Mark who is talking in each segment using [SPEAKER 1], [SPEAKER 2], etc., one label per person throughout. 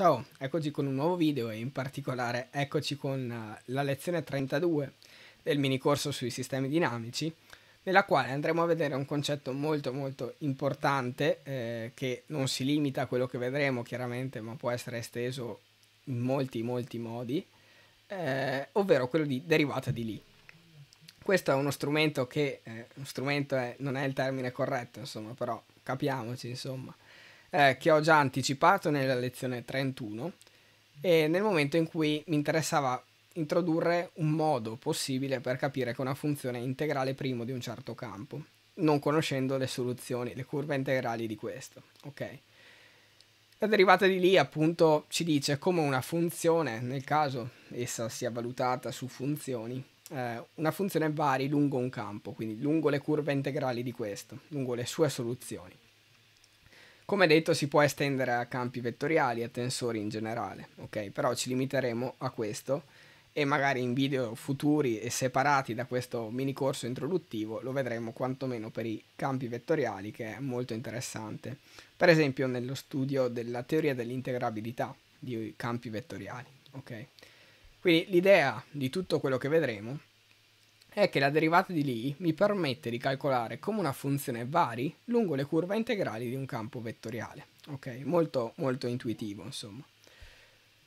[SPEAKER 1] Ciao, eccoci con un nuovo video e in particolare eccoci con eh, la lezione 32 del mini corso sui sistemi dinamici nella quale andremo a vedere un concetto molto molto importante eh, che non si limita a quello che vedremo chiaramente ma può essere esteso in molti molti modi eh, ovvero quello di derivata di Lie questo è uno strumento che eh, uno strumento è, non è il termine corretto insomma però capiamoci insomma eh, che ho già anticipato nella lezione 31 e nel momento in cui mi interessava introdurre un modo possibile per capire che una funzione è integrale primo di un certo campo, non conoscendo le soluzioni, le curve integrali di questo. Okay. La derivata di lì appunto ci dice come una funzione, nel caso essa sia valutata su funzioni, eh, una funzione vari lungo un campo, quindi lungo le curve integrali di questo, lungo le sue soluzioni. Come detto si può estendere a campi vettoriali e a tensori in generale, ok? Però ci limiteremo a questo e magari in video futuri e separati da questo mini corso introduttivo lo vedremo quantomeno per i campi vettoriali che è molto interessante. Per esempio nello studio della teoria dell'integrabilità di campi vettoriali, ok? Quindi l'idea di tutto quello che vedremo è che la derivata di Lie mi permette di calcolare come una funzione vari lungo le curve integrali di un campo vettoriale. Ok, molto, molto intuitivo insomma.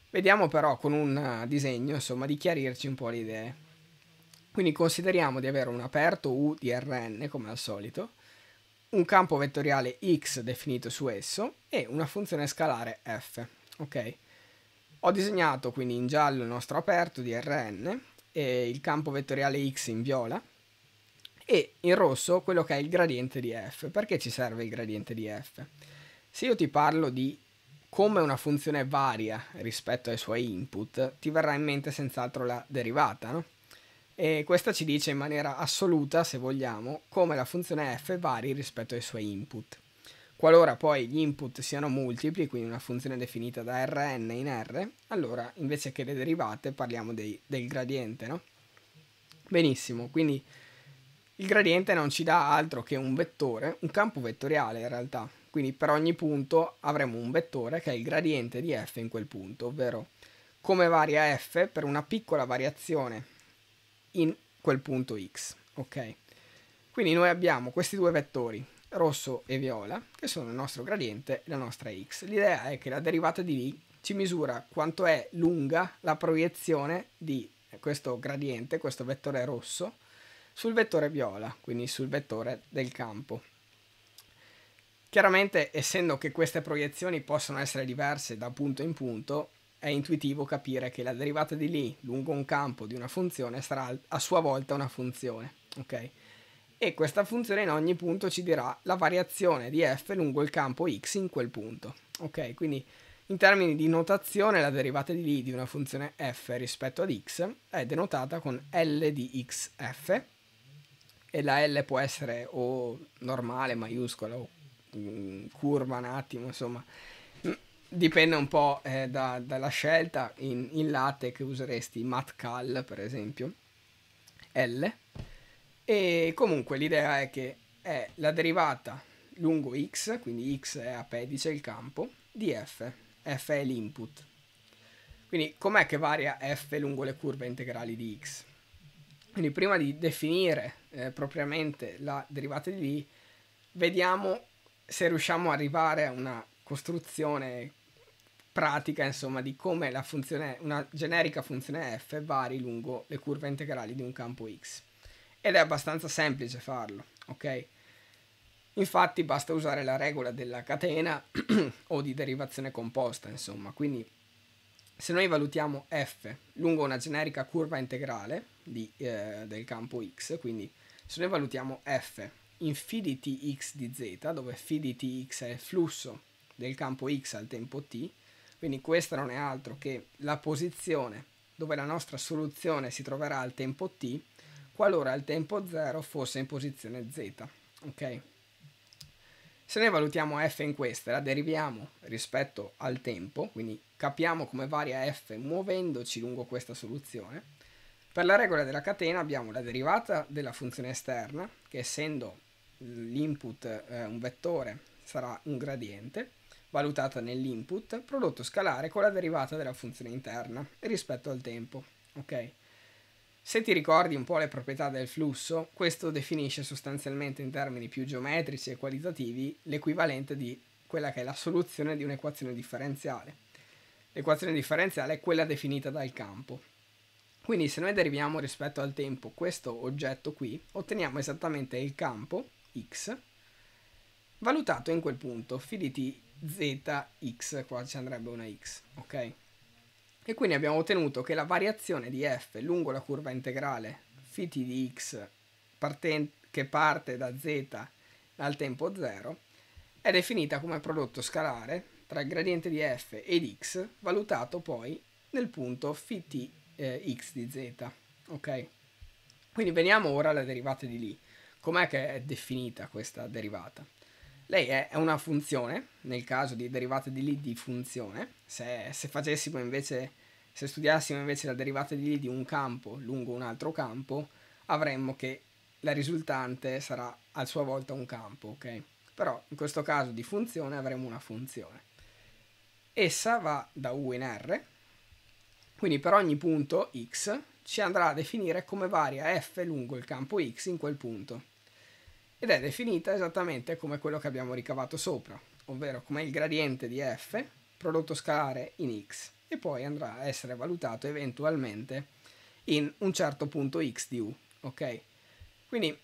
[SPEAKER 1] Vediamo però con un eh, disegno insomma di chiarirci un po' le idee. Quindi consideriamo di avere un aperto U di Rn come al solito, un campo vettoriale x definito su esso e una funzione scalare f. Ok? Ho disegnato quindi in giallo il nostro aperto di Rn eh, il campo vettoriale x in viola e in rosso quello che è il gradiente di f. Perché ci serve il gradiente di f? Se io ti parlo di come una funzione varia rispetto ai suoi input, ti verrà in mente senz'altro la derivata, no? E questa ci dice in maniera assoluta, se vogliamo, come la funzione f vari rispetto ai suoi input. Qualora poi gli input siano multipli, quindi una funzione definita da Rn in R, allora invece che le derivate parliamo dei, del gradiente, no? Benissimo, quindi il gradiente non ci dà altro che un vettore, un campo vettoriale in realtà, quindi per ogni punto avremo un vettore che è il gradiente di f in quel punto, ovvero come varia f per una piccola variazione in quel punto x, ok? Quindi noi abbiamo questi due vettori, rosso e viola, che sono il nostro gradiente e la nostra x. L'idea è che la derivata di v ci misura quanto è lunga la proiezione di questo gradiente, questo vettore rosso, sul vettore viola, quindi sul vettore del campo. Chiaramente, essendo che queste proiezioni possono essere diverse da punto in punto, è intuitivo capire che la derivata di lì lungo un campo di una funzione sarà a sua volta una funzione. Okay? e questa funzione in ogni punto ci dirà la variazione di f lungo il campo x in quel punto. Ok, quindi in termini di notazione la derivata di lì di una funzione f rispetto ad x è denotata con L di xf e la L può essere o normale, maiuscola o mm, curva un attimo, insomma dipende un po' eh, da, dalla scelta in, in latte che useresti matcal per esempio L e comunque l'idea è che è la derivata lungo x, quindi x è a pedice il campo, di f. f è l'input. Quindi com'è che varia f lungo le curve integrali di x? Quindi prima di definire eh, propriamente la derivata di d, vediamo se riusciamo ad arrivare a una costruzione pratica, insomma, di come funzione, una generica funzione f vari lungo le curve integrali di un campo x ed è abbastanza semplice farlo, ok? Infatti basta usare la regola della catena o di derivazione composta, insomma, quindi se noi valutiamo f lungo una generica curva integrale di, eh, del campo x, quindi se noi valutiamo f in phi di tx di z, dove phi di tx è il flusso del campo x al tempo t, quindi questa non è altro che la posizione dove la nostra soluzione si troverà al tempo t qualora il tempo 0 fosse in posizione z. Okay? Se noi valutiamo f in questa e la deriviamo rispetto al tempo, quindi capiamo come varia f muovendoci lungo questa soluzione, per la regola della catena abbiamo la derivata della funzione esterna, che essendo l'input eh, un vettore sarà un gradiente, valutata nell'input, prodotto scalare con la derivata della funzione interna rispetto al tempo. Okay? Se ti ricordi un po' le proprietà del flusso, questo definisce sostanzialmente in termini più geometrici e qualitativi l'equivalente di quella che è la soluzione di un'equazione differenziale. L'equazione differenziale è quella definita dal campo. Quindi se noi deriviamo rispetto al tempo questo oggetto qui, otteniamo esattamente il campo, x, valutato in quel punto, phi di zx, qua ci andrebbe una x, ok? E quindi abbiamo ottenuto che la variazione di f lungo la curva integrale t di x che parte da z al tempo 0 è definita come prodotto scalare tra il gradiente di f ed x valutato poi nel punto φt eh, x di z. Ok? Quindi veniamo ora alla derivata di lì. Com'è che è definita questa derivata? Lei è una funzione, nel caso di derivata di Lie di funzione. Se, se, facessimo invece, se studiassimo invece la derivata di Lie di un campo lungo un altro campo, avremmo che la risultante sarà a sua volta un campo, ok? Però in questo caso di funzione avremo una funzione. Essa va da U in R, quindi per ogni punto x ci andrà a definire come varia f lungo il campo x in quel punto ed è definita esattamente come quello che abbiamo ricavato sopra, ovvero come il gradiente di f prodotto scalare in x e poi andrà a essere valutato eventualmente in un certo punto x di u, ok? Quindi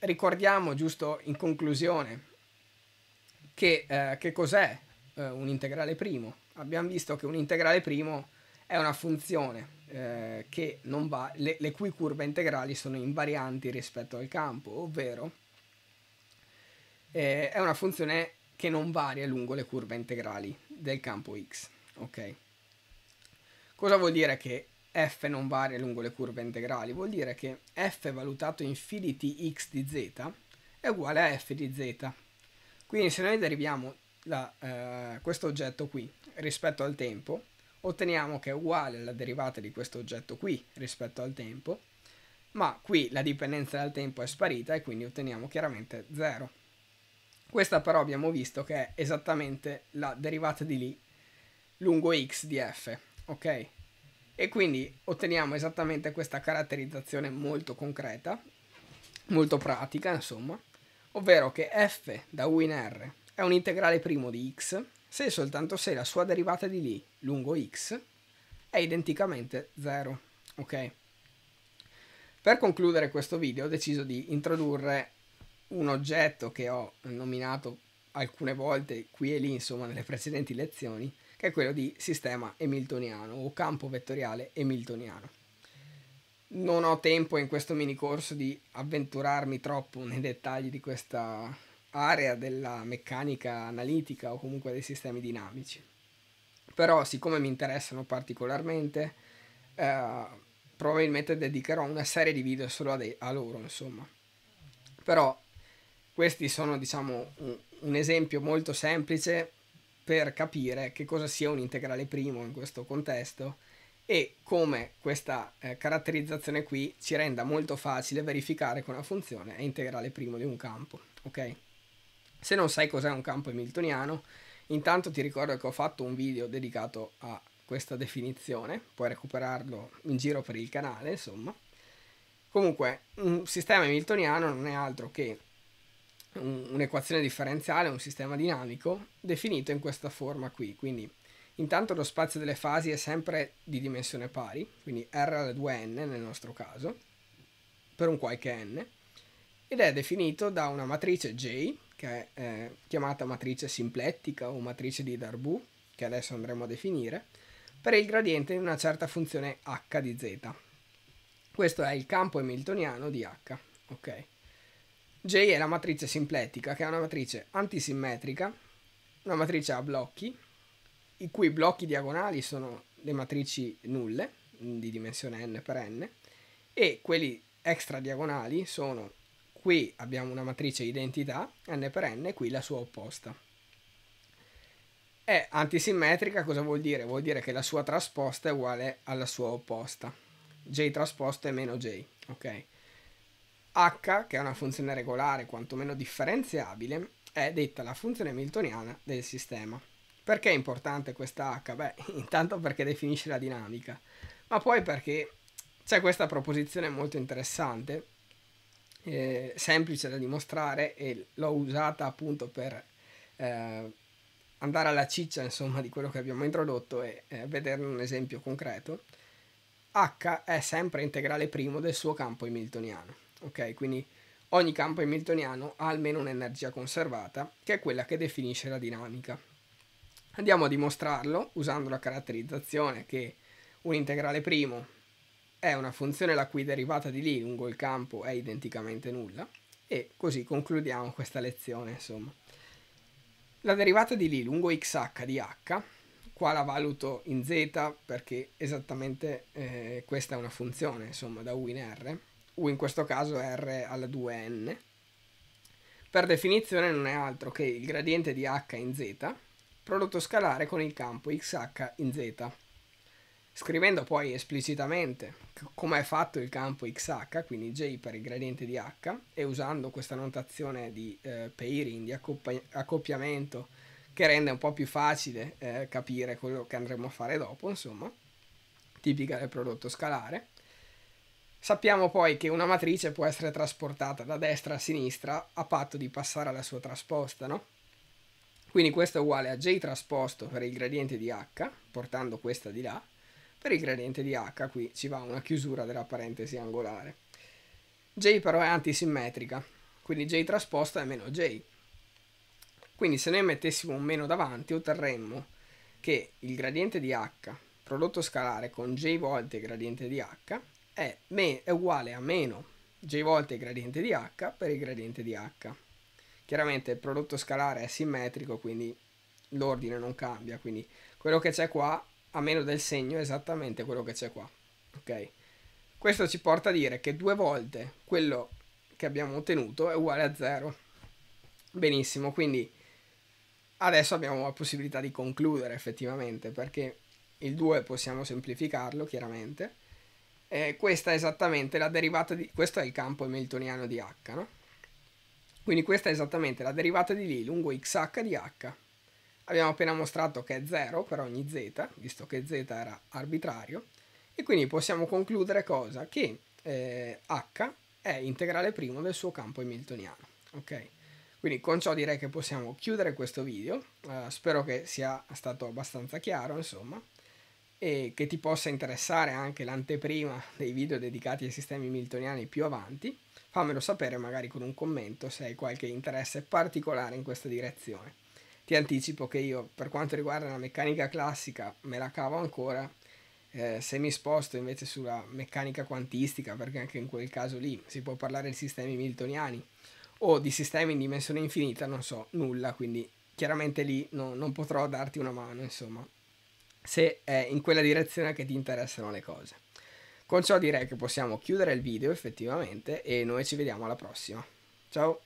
[SPEAKER 1] ricordiamo giusto in conclusione che, eh, che cos'è eh, un integrale primo. Abbiamo visto che un integrale primo è una funzione eh, che non va, le, le cui curve integrali sono invarianti rispetto al campo, ovvero eh, è una funzione che non varia lungo le curve integrali del campo x. Ok? Cosa vuol dire che f non varia lungo le curve integrali? Vuol dire che f valutato in phi di t x di z è uguale a f di z. Quindi se noi deriviamo la, eh, questo oggetto qui rispetto al tempo, otteniamo che è uguale alla derivata di questo oggetto qui rispetto al tempo, ma qui la dipendenza dal tempo è sparita e quindi otteniamo chiaramente 0. Questa però abbiamo visto che è esattamente la derivata di lì lungo x di f, ok? E quindi otteniamo esattamente questa caratterizzazione molto concreta, molto pratica insomma, ovvero che f da u in r è un integrale primo di x se e soltanto se la sua derivata di lì lungo x è identicamente 0, ok? Per concludere questo video ho deciso di introdurre un oggetto che ho nominato alcune volte qui e lì, insomma, nelle precedenti lezioni, che è quello di sistema hamiltoniano o campo vettoriale hamiltoniano. Non ho tempo in questo mini corso di avventurarmi troppo nei dettagli di questa area della meccanica analitica o comunque dei sistemi dinamici. Però siccome mi interessano particolarmente, eh, probabilmente dedicherò una serie di video solo a, de- a loro, insomma. Però questi sono, diciamo, un, un esempio molto semplice per capire che cosa sia un integrale primo in questo contesto e come questa eh, caratterizzazione qui ci renda molto facile verificare che una funzione è integrale primo di un campo, ok? Se non sai cos'è un campo hamiltoniano, intanto ti ricordo che ho fatto un video dedicato a questa definizione, puoi recuperarlo in giro per il canale, insomma. Comunque, un sistema hamiltoniano non è altro che un'equazione differenziale, un sistema dinamico, definito in questa forma qui. Quindi intanto lo spazio delle fasi è sempre di dimensione pari, quindi r alle 2n nel nostro caso, per un qualche n, ed è definito da una matrice J, che è eh, chiamata matrice simplettica o matrice di Darboux, che adesso andremo a definire, per il gradiente di una certa funzione h di z. Questo è il campo hamiltoniano di h. Okay. J è la matrice simpletica, che è una matrice antisimmetrica, una matrice a blocchi, i cui blocchi diagonali sono le matrici nulle, di dimensione n per n, e quelli extra diagonali sono qui abbiamo una matrice identità, n per n, e qui la sua opposta. È antisimmetrica, cosa vuol dire? Vuol dire che la sua trasposta è uguale alla sua opposta. J trasposto è meno J, ok? h, che è una funzione regolare quantomeno differenziabile, è detta la funzione hamiltoniana del sistema. Perché è importante questa h? Beh, intanto perché definisce la dinamica, ma poi perché c'è questa proposizione molto interessante, eh, semplice da dimostrare e l'ho usata appunto per eh, andare alla ciccia insomma di quello che abbiamo introdotto e eh, vederne un esempio concreto. H è sempre integrale primo del suo campo hamiltoniano. Ok, quindi ogni campo hamiltoniano ha almeno un'energia conservata, che è quella che definisce la dinamica. Andiamo a dimostrarlo usando la caratterizzazione che un integrale primo è una funzione la cui derivata di lì lungo il campo è identicamente nulla e così concludiamo questa lezione insomma. La derivata di lì lungo xh di h, qua la valuto in z perché esattamente eh, questa è una funzione insomma da u in r, U in questo caso R alla 2N, per definizione non è altro che il gradiente di H in Z prodotto scalare con il campo XH in Z. Scrivendo poi esplicitamente come è fatto il campo XH, quindi J per il gradiente di H, e usando questa notazione di eh, pairing, di accoppi accoppiamento, che rende un po' più facile eh, capire quello che andremo a fare dopo, insomma, tipica del prodotto scalare, Sappiamo poi che una matrice può essere trasportata da destra a sinistra a patto di passare alla sua trasposta, no? Quindi questo è uguale a J trasposto per il gradiente di H, portando questa di là, per il gradiente di H qui ci va una chiusura della parentesi angolare. J però è antisimmetrica, quindi J trasposta è meno J. Quindi se noi mettessimo un meno davanti otterremmo che il gradiente di H prodotto scalare con J volte gradiente di H è, è uguale a meno j volte il gradiente di h per il gradiente di h. Chiaramente il prodotto scalare è simmetrico, quindi l'ordine non cambia, quindi quello che c'è qua a meno del segno è esattamente quello che c'è qua. Ok? Questo ci porta a dire che due volte quello che abbiamo ottenuto è uguale a 0. Benissimo, quindi adesso abbiamo la possibilità di concludere effettivamente perché il 2 possiamo semplificarlo chiaramente eh, questa è esattamente la derivata di... questo è il campo hamiltoniano di H, no? Quindi questa è esattamente la derivata di D lungo xh di H. Abbiamo appena mostrato che è 0 per ogni z, visto che z era arbitrario, e quindi possiamo concludere cosa? Che eh, h è integrale primo del suo campo hamiltoniano, ok? Quindi con ciò direi che possiamo chiudere questo video, eh, spero che sia stato abbastanza chiaro, insomma e che ti possa interessare anche l'anteprima dei video dedicati ai sistemi miltoniani più avanti, fammelo sapere magari con un commento se hai qualche interesse particolare in questa direzione. Ti anticipo che io per quanto riguarda la meccanica classica me la cavo ancora, eh, se mi sposto invece sulla meccanica quantistica, perché anche in quel caso lì si può parlare di sistemi miltoniani o di sistemi in dimensione infinita, non so nulla, quindi chiaramente lì no, non potrò darti una mano, insomma, se è in quella direzione che ti interessano le cose. Con ciò direi che possiamo chiudere il video effettivamente e noi ci vediamo alla prossima. Ciao!